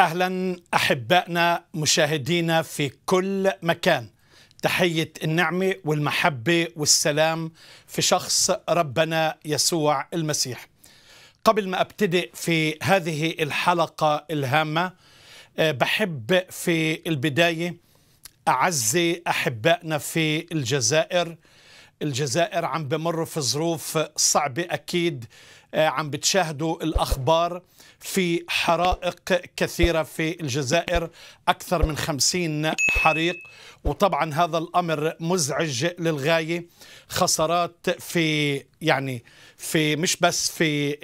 اهلا احبائنا مشاهدينا في كل مكان تحيه النعمه والمحبه والسلام في شخص ربنا يسوع المسيح قبل ما ابتدئ في هذه الحلقه الهامه آه، بحب في البدايه اعزي احبائنا في الجزائر الجزائر عم بمر في ظروف صعبة أكيد آه، عم بتشاهدوا الأخبار في حرائق كثيرة في الجزائر أكثر من خمسين حريق وطبعا هذا الأمر مزعج للغاية خسارات في يعني في مش بس في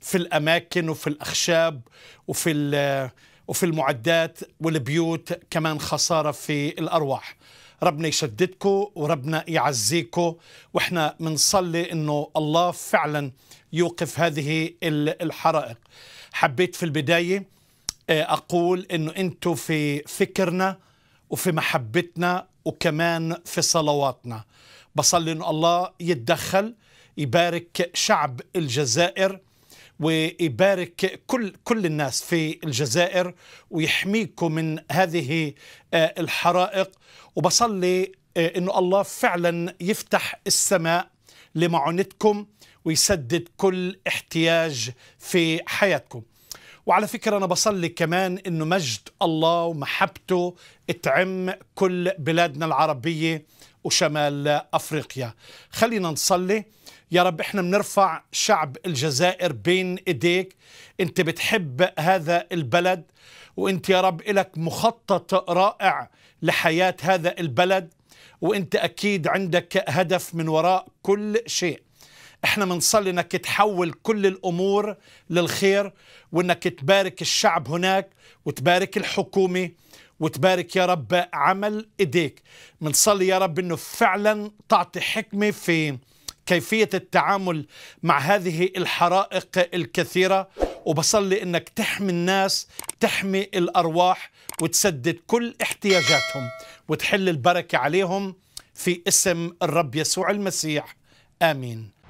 في الأماكن وفي الأخشاب وفي وفي المعدات والبيوت كمان خسارة في الأرواح ربنا يشددكم وربنا يعزيكم واحنا بنصلي انه الله فعلا يوقف هذه الحرائق حبيت في البدايه آه، اقول انه انتم في فكرنا وفي محبتنا وكمان في صلواتنا بصلي انه الله يتدخل يبارك شعب الجزائر ويبارك كل كل الناس في الجزائر ويحميكم من هذه آه، الحرائق وبصلي آه، انه الله فعلا يفتح السماء لمعونتكم ويسدد كل احتياج في حياتكم وعلى فكرة أنا بصلي كمان أنه مجد الله ومحبته تعم كل بلادنا العربية وشمال أفريقيا خلينا نصلي يا رب احنا بنرفع شعب الجزائر بين ايديك انت بتحب هذا البلد وانت يا رب لك مخطط رائع لحياة هذا البلد وانت اكيد عندك هدف من وراء كل شيء احنا بنصلي انك تحول كل الامور للخير وانك تبارك الشعب هناك وتبارك الحكومه وتبارك يا رب عمل ايديك بنصلي يا رب انه فعلا تعطي حكمه في كيفيه التعامل مع هذه الحرائق الكثيره وبصلي انك تحمي الناس تحمي الارواح وتسدد كل احتياجاتهم وتحل البركه عليهم في اسم الرب يسوع المسيح امين